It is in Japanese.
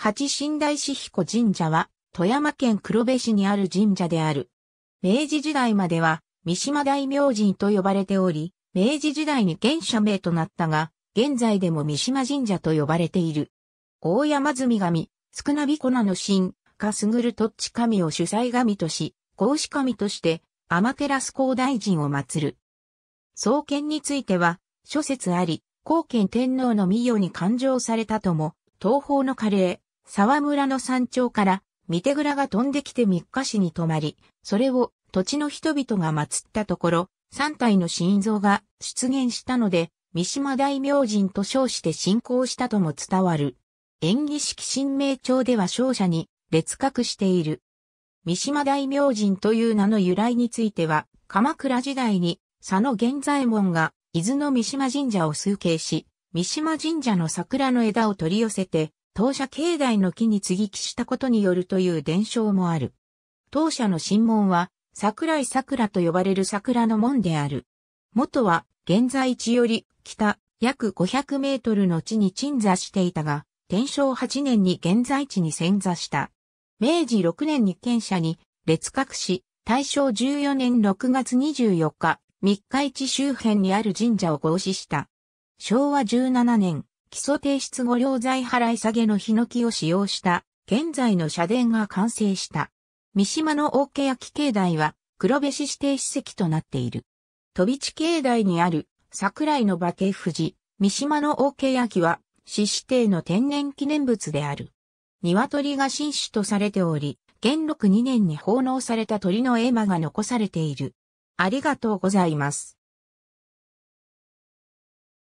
八神大志彦神社は、富山県黒部市にある神社である。明治時代までは、三島大明神と呼ばれており、明治時代に現社名となったが、現在でも三島神社と呼ばれている。大山積神、少なび粉の神、かすぐるとっち神を主催神とし、孔子神として、天照高大神を祀る。創建については、諸説あり、後見天皇の御用に勘定されたとも、東方の華麗、沢村の山頂から、三手倉が飛んできて三日市に泊まり、それを土地の人々が祀ったところ、三体の心臓が出現したので、三島大明神と称して信仰したとも伝わる。演技式神明帳では勝者に列格している。三島大明神という名の由来については、鎌倉時代に佐野源左衛門が伊豆の三島神社を崇敬し、三島神社の桜の枝を取り寄せて、当社境内の木に継ぎ木したことによるという伝承もある。当社の新門は、桜井桜と呼ばれる桜の門である。元は、現在地より北約500メートルの地に鎮座していたが、天正8年に現在地に潜座した。明治6年に県社に列閣し、大正14年6月24日、三日市周辺にある神社を合祀した。昭和17年、基礎提出後領材払い下げのヒノキを使用した現在の社殿が完成した。三島の大家焼境内は黒部市指定史跡となっている。飛び地境内にある桜井の馬け富士、三島の大家焼は市指定の天然記念物である。鶏が新種とされており、元禄2年に奉納された鳥の絵馬が残されている。ありがとうございます。